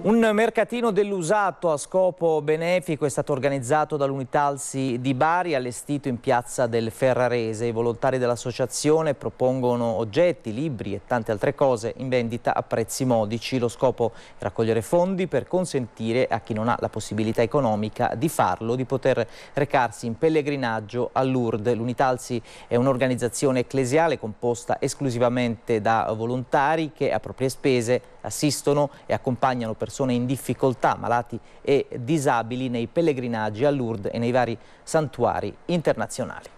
Un mercatino dell'usato a scopo benefico è stato organizzato dall'Unitalsi di Bari, allestito in piazza del Ferrarese. I volontari dell'associazione propongono oggetti, libri e tante altre cose in vendita a prezzi modici. Lo scopo è raccogliere fondi per consentire a chi non ha la possibilità economica di farlo, di poter recarsi in pellegrinaggio a Lourdes. L'Unitalsi è un'organizzazione ecclesiale composta esclusivamente da volontari che a proprie spese assistono e accompagnano persone in difficoltà, malati e disabili nei pellegrinaggi a Lourdes e nei vari santuari internazionali.